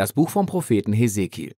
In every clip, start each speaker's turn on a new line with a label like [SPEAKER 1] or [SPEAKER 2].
[SPEAKER 1] Das Buch vom Propheten Hesekiel.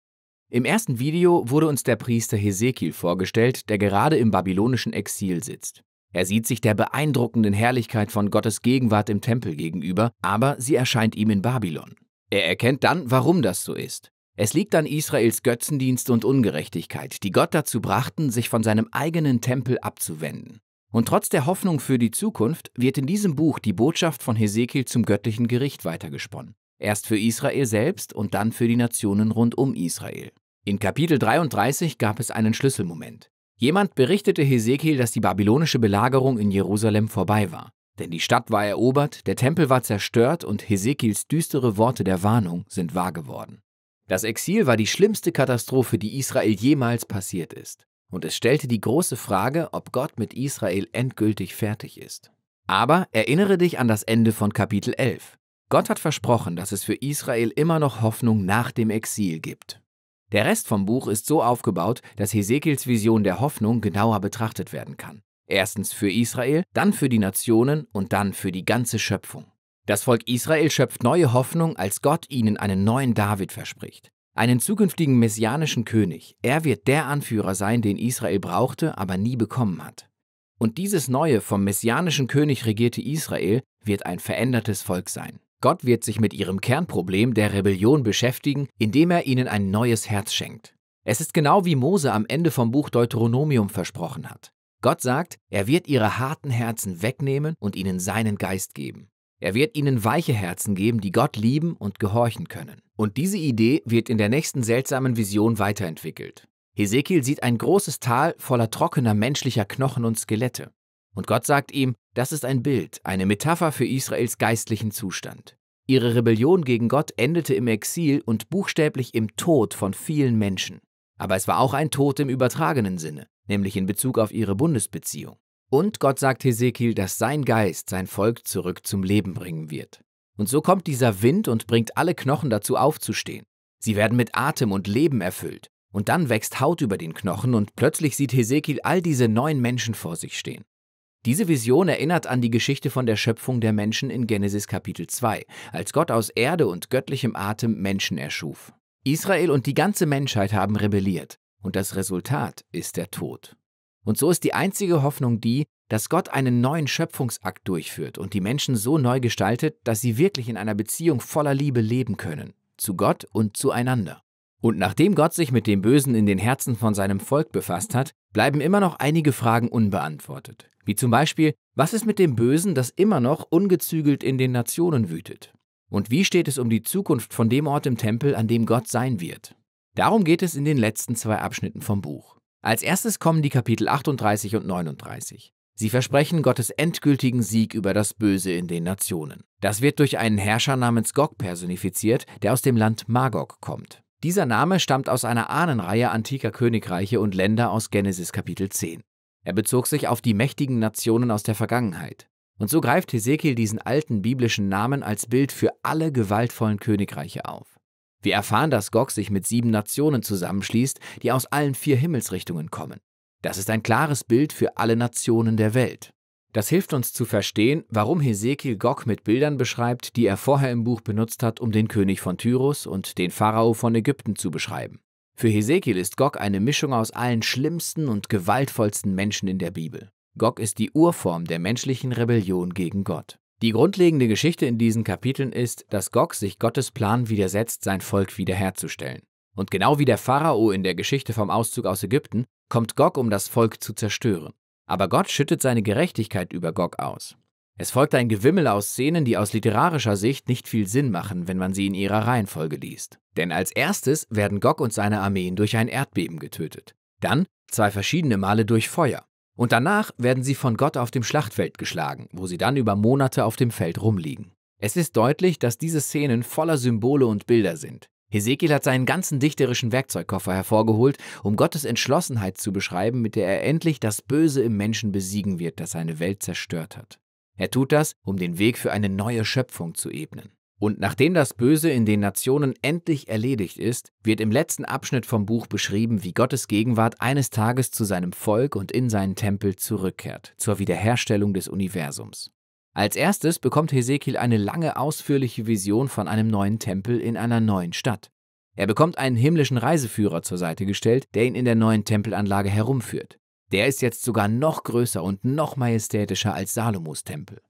[SPEAKER 1] Im ersten Video wurde uns der Priester Hesekiel vorgestellt, der gerade im babylonischen Exil sitzt. Er sieht sich der beeindruckenden Herrlichkeit von Gottes Gegenwart im Tempel gegenüber, aber sie erscheint ihm in Babylon. Er erkennt dann, warum das so ist. Es liegt an Israels Götzendienst und Ungerechtigkeit, die Gott dazu brachten, sich von seinem eigenen Tempel abzuwenden. Und trotz der Hoffnung für die Zukunft wird in diesem Buch die Botschaft von Hesekiel zum göttlichen Gericht weitergesponnen. Erst für Israel selbst und dann für die Nationen rund um Israel. In Kapitel 33 gab es einen Schlüsselmoment. Jemand berichtete Hesekiel, dass die babylonische Belagerung in Jerusalem vorbei war. Denn die Stadt war erobert, der Tempel war zerstört und Hesekiels düstere Worte der Warnung sind wahr geworden. Das Exil war die schlimmste Katastrophe, die Israel jemals passiert ist. Und es stellte die große Frage, ob Gott mit Israel endgültig fertig ist. Aber erinnere dich an das Ende von Kapitel 11. Gott hat versprochen, dass es für Israel immer noch Hoffnung nach dem Exil gibt. Der Rest vom Buch ist so aufgebaut, dass Hesekels Vision der Hoffnung genauer betrachtet werden kann. Erstens für Israel, dann für die Nationen und dann für die ganze Schöpfung. Das Volk Israel schöpft neue Hoffnung, als Gott ihnen einen neuen David verspricht. Einen zukünftigen messianischen König. Er wird der Anführer sein, den Israel brauchte, aber nie bekommen hat. Und dieses neue, vom messianischen König regierte Israel wird ein verändertes Volk sein. Gott wird sich mit ihrem Kernproblem der Rebellion beschäftigen, indem er ihnen ein neues Herz schenkt. Es ist genau wie Mose am Ende vom Buch Deuteronomium versprochen hat. Gott sagt, er wird ihre harten Herzen wegnehmen und ihnen seinen Geist geben. Er wird ihnen weiche Herzen geben, die Gott lieben und gehorchen können. Und diese Idee wird in der nächsten seltsamen Vision weiterentwickelt. Hesekiel sieht ein großes Tal voller trockener menschlicher Knochen und Skelette. Und Gott sagt ihm, das ist ein Bild, eine Metapher für Israels geistlichen Zustand. Ihre Rebellion gegen Gott endete im Exil und buchstäblich im Tod von vielen Menschen. Aber es war auch ein Tod im übertragenen Sinne, nämlich in Bezug auf ihre Bundesbeziehung. Und Gott sagt Hesekiel, dass sein Geist sein Volk zurück zum Leben bringen wird. Und so kommt dieser Wind und bringt alle Knochen dazu aufzustehen. Sie werden mit Atem und Leben erfüllt. Und dann wächst Haut über den Knochen und plötzlich sieht Hesekiel all diese neuen Menschen vor sich stehen. Diese Vision erinnert an die Geschichte von der Schöpfung der Menschen in Genesis Kapitel 2, als Gott aus Erde und göttlichem Atem Menschen erschuf. Israel und die ganze Menschheit haben rebelliert, und das Resultat ist der Tod. Und so ist die einzige Hoffnung die, dass Gott einen neuen Schöpfungsakt durchführt und die Menschen so neu gestaltet, dass sie wirklich in einer Beziehung voller Liebe leben können, zu Gott und zueinander. Und nachdem Gott sich mit dem Bösen in den Herzen von seinem Volk befasst hat, bleiben immer noch einige Fragen unbeantwortet. Wie zum Beispiel, was ist mit dem Bösen, das immer noch ungezügelt in den Nationen wütet? Und wie steht es um die Zukunft von dem Ort im Tempel, an dem Gott sein wird? Darum geht es in den letzten zwei Abschnitten vom Buch. Als erstes kommen die Kapitel 38 und 39. Sie versprechen Gottes endgültigen Sieg über das Böse in den Nationen. Das wird durch einen Herrscher namens Gog personifiziert, der aus dem Land Magog kommt. Dieser Name stammt aus einer Ahnenreihe antiker Königreiche und Länder aus Genesis Kapitel 10. Er bezog sich auf die mächtigen Nationen aus der Vergangenheit. Und so greift Hesekiel diesen alten biblischen Namen als Bild für alle gewaltvollen Königreiche auf. Wir erfahren, dass Gog sich mit sieben Nationen zusammenschließt, die aus allen vier Himmelsrichtungen kommen. Das ist ein klares Bild für alle Nationen der Welt. Das hilft uns zu verstehen, warum Hesekiel Gog mit Bildern beschreibt, die er vorher im Buch benutzt hat, um den König von Tyrus und den Pharao von Ägypten zu beschreiben. Für Hesekiel ist Gog eine Mischung aus allen schlimmsten und gewaltvollsten Menschen in der Bibel. Gog ist die Urform der menschlichen Rebellion gegen Gott. Die grundlegende Geschichte in diesen Kapiteln ist, dass Gog sich Gottes Plan widersetzt, sein Volk wiederherzustellen. Und genau wie der Pharao in der Geschichte vom Auszug aus Ägypten, kommt Gog, um das Volk zu zerstören. Aber Gott schüttet seine Gerechtigkeit über Gog aus. Es folgt ein Gewimmel aus Szenen, die aus literarischer Sicht nicht viel Sinn machen, wenn man sie in ihrer Reihenfolge liest. Denn als erstes werden Gog und seine Armeen durch ein Erdbeben getötet, dann zwei verschiedene Male durch Feuer. Und danach werden sie von Gott auf dem Schlachtfeld geschlagen, wo sie dann über Monate auf dem Feld rumliegen. Es ist deutlich, dass diese Szenen voller Symbole und Bilder sind. Hesekiel hat seinen ganzen dichterischen Werkzeugkoffer hervorgeholt, um Gottes Entschlossenheit zu beschreiben, mit der er endlich das Böse im Menschen besiegen wird, das seine Welt zerstört hat. Er tut das, um den Weg für eine neue Schöpfung zu ebnen. Und nachdem das Böse in den Nationen endlich erledigt ist, wird im letzten Abschnitt vom Buch beschrieben, wie Gottes Gegenwart eines Tages zu seinem Volk und in seinen Tempel zurückkehrt, zur Wiederherstellung des Universums. Als erstes bekommt Hesekiel eine lange ausführliche Vision von einem neuen Tempel in einer neuen Stadt. Er bekommt einen himmlischen Reiseführer zur Seite gestellt, der ihn in der neuen Tempelanlage herumführt. Der ist jetzt sogar noch größer und noch majestätischer als Salomos Tempel.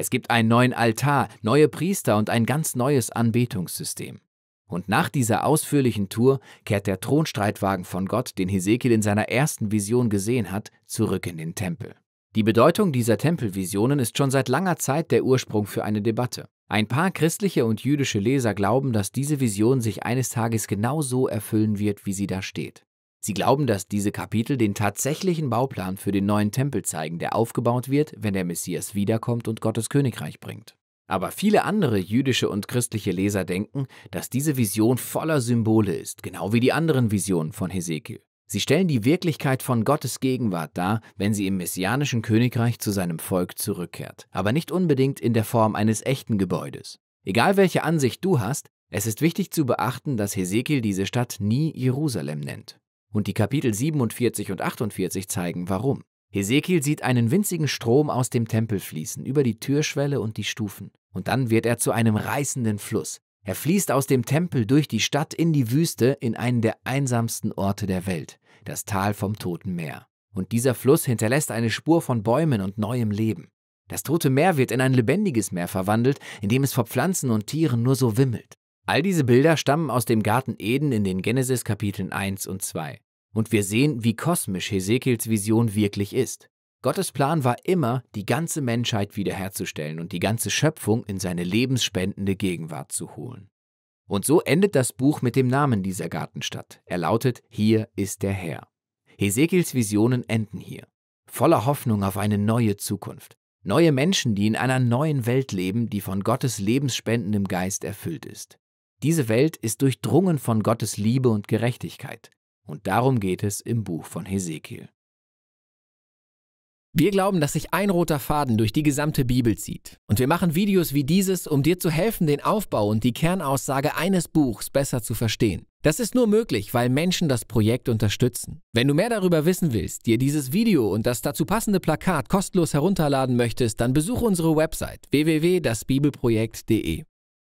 [SPEAKER 1] Es gibt einen neuen Altar, neue Priester und ein ganz neues Anbetungssystem. Und nach dieser ausführlichen Tour kehrt der Thronstreitwagen von Gott, den Hesekiel in seiner ersten Vision gesehen hat, zurück in den Tempel. Die Bedeutung dieser Tempelvisionen ist schon seit langer Zeit der Ursprung für eine Debatte. Ein paar christliche und jüdische Leser glauben, dass diese Vision sich eines Tages genau so erfüllen wird, wie sie da steht. Sie glauben, dass diese Kapitel den tatsächlichen Bauplan für den neuen Tempel zeigen, der aufgebaut wird, wenn der Messias wiederkommt und Gottes Königreich bringt. Aber viele andere jüdische und christliche Leser denken, dass diese Vision voller Symbole ist, genau wie die anderen Visionen von Hesekiel. Sie stellen die Wirklichkeit von Gottes Gegenwart dar, wenn sie im messianischen Königreich zu seinem Volk zurückkehrt, aber nicht unbedingt in der Form eines echten Gebäudes. Egal welche Ansicht du hast, es ist wichtig zu beachten, dass Hesekiel diese Stadt nie Jerusalem nennt. Und die Kapitel 47 und 48 zeigen warum. Hesekiel sieht einen winzigen Strom aus dem Tempel fließen, über die Türschwelle und die Stufen. Und dann wird er zu einem reißenden Fluss. Er fließt aus dem Tempel durch die Stadt in die Wüste, in einen der einsamsten Orte der Welt, das Tal vom Toten Meer. Und dieser Fluss hinterlässt eine Spur von Bäumen und neuem Leben. Das Tote Meer wird in ein lebendiges Meer verwandelt, in dem es vor Pflanzen und Tieren nur so wimmelt. All diese Bilder stammen aus dem Garten Eden in den Genesis Kapiteln 1 und 2. Und wir sehen, wie kosmisch Hesekiels Vision wirklich ist. Gottes Plan war immer, die ganze Menschheit wiederherzustellen und die ganze Schöpfung in seine lebensspendende Gegenwart zu holen. Und so endet das Buch mit dem Namen dieser Gartenstadt. Er lautet, hier ist der Herr. Hesekiels Visionen enden hier. Voller Hoffnung auf eine neue Zukunft. Neue Menschen, die in einer neuen Welt leben, die von Gottes lebensspendendem Geist erfüllt ist. Diese Welt ist durchdrungen von Gottes Liebe und Gerechtigkeit. Und darum geht es im Buch von Hesekiel. Wir glauben, dass sich ein roter Faden durch die gesamte Bibel zieht. Und wir machen Videos wie dieses, um dir zu helfen, den Aufbau und die Kernaussage eines Buchs besser zu verstehen. Das ist nur möglich, weil Menschen das Projekt unterstützen. Wenn du mehr darüber wissen willst, dir dieses Video und das dazu passende Plakat kostenlos herunterladen möchtest, dann besuche unsere Website www.dasbibelprojekt.de.